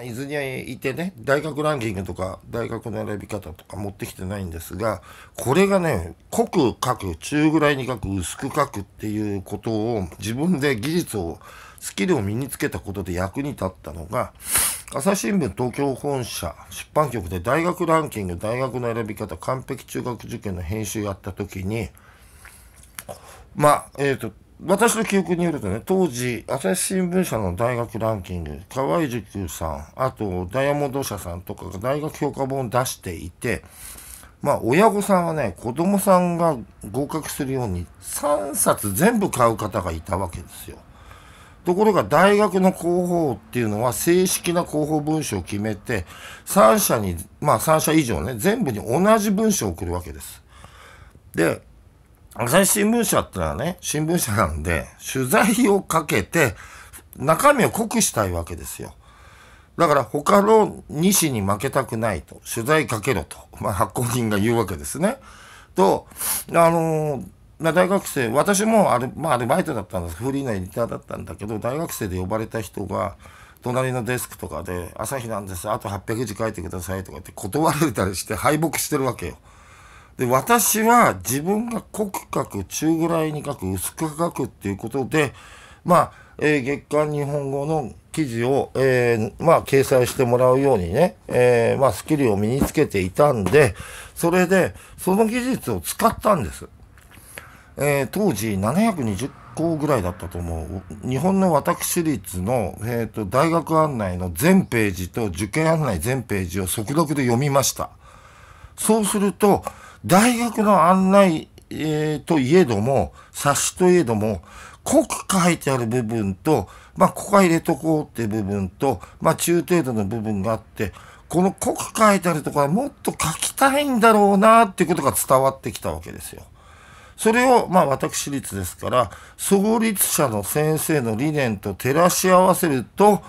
伊豆にいてね、大学ランキングとか、大学の選び方とか持ってきてないんですが、これがね、濃く書く、中ぐらいに書く、薄く書くっていうことを、自分で技術を、スキルを身につけたことで役に立ったのが、朝日新聞東京本社出版局で大学ランキング、大学の選び方、完璧中学受験の編集やった時に、まあ、えっ、ー、と、私の記憶によるとね、当時、朝日新聞社の大学ランキング、河合塾さん、あと、ダイヤモンド社さんとかが大学評価本を出していて、まあ、親御さんはね、子供さんが合格するように3冊全部買う方がいたわけですよ。ところが大学の広報っていうのは正式な広報文書を決めて、3社に、まあ3社以上ね、全部に同じ文書を送るわけです。で、朝日新聞社ってのはね、新聞社なんで、取材をかけて、中身を濃くしたいわけですよ。だから他の西に負けたくないと、取材かけろと、まあ、発行人が言うわけですね。と、あのー、大学生、私もアル,、まあ、アルバイトだったんです、フリーのエディターだったんだけど、大学生で呼ばれた人が、隣のデスクとかで、朝日なんです、あと800字書いてくださいとかって断られたりして敗北してるわけよ。で私は自分が濃く書く中ぐらいに書く薄く書くっていうことでまあ、えー、月刊日本語の記事を、えー、まあ、掲載してもらうようにね、えー、まあ、スキルを身につけていたんで、それで、その技術を使ったんです。えー、当時720校ぐらいだったと思う。日本の私立の、えっ、と、大学案内の全ページと受験案内全ページを速読で読みました。そうすると、大学の案内、えー、といえども、冊子といえども、濃く書いてある部分と、まあ、ここは入れとこうっていう部分と、まあ、中程度の部分があって、この濃く書いてあるところはもっと書きたいんだろうなっていうことが伝わってきたわけですよ。それを、まあ私立ですから、創立者の先生の理念と照らし合わせると、